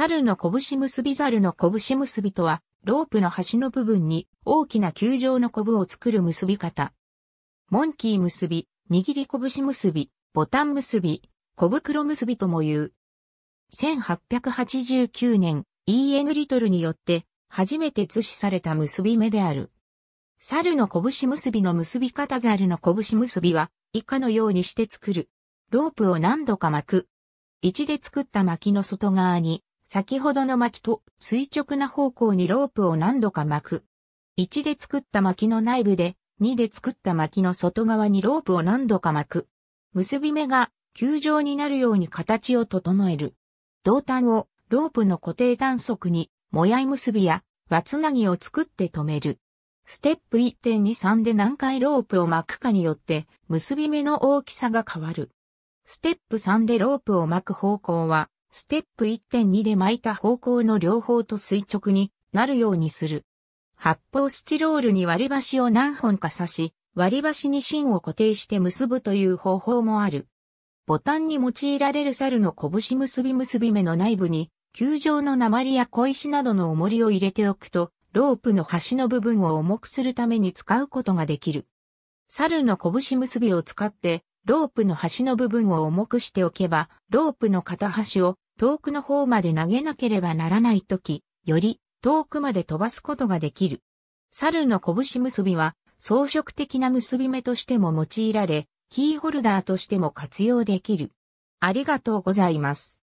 猿の拳結び猿の拳結びとは、ロープの端の部分に大きな球状のコブを作る結び方。モンキー結び、握り拳結び、ボタン結び、小袋結びとも言う。1889年、E.N. リトルによって初めて図示された結び目である。猿の拳結びの結び方猿の拳結びは以下のようにして作る。ロープを何度か巻く。1で作った巻きの外側に先ほどの巻きと垂直な方向にロープを何度か巻く。1で作った巻きの内部で、2で作った巻きの外側にロープを何度か巻く。結び目が球状になるように形を整える。胴端をロープの固定短足に、もやい結びや輪つなぎを作って止める。ステップ1.23で何回ロープを巻くかによって結び目の大きさが変わる。ステップ3でロープを巻く方向はステップ1.2で巻いた方向の両方と垂直になるようにする。発泡スチロールに割り箸を何本か刺し、割り箸に芯を固定して結ぶという方法もある。ボタンに用いられる猿の拳結び結び目の内部に、球状の鉛や小石などの重りを入れておくと、ロープの端の部分を重くするために使うことができる。猿の拳結びを使って、ロープの端の部分を重くしておけば、ロープの片端を遠くの方まで投げなければならないとき、より遠くまで飛ばすことができる。猿の拳結びは装飾的な結び目としても用いられ、キーホルダーとしても活用できる。ありがとうございます。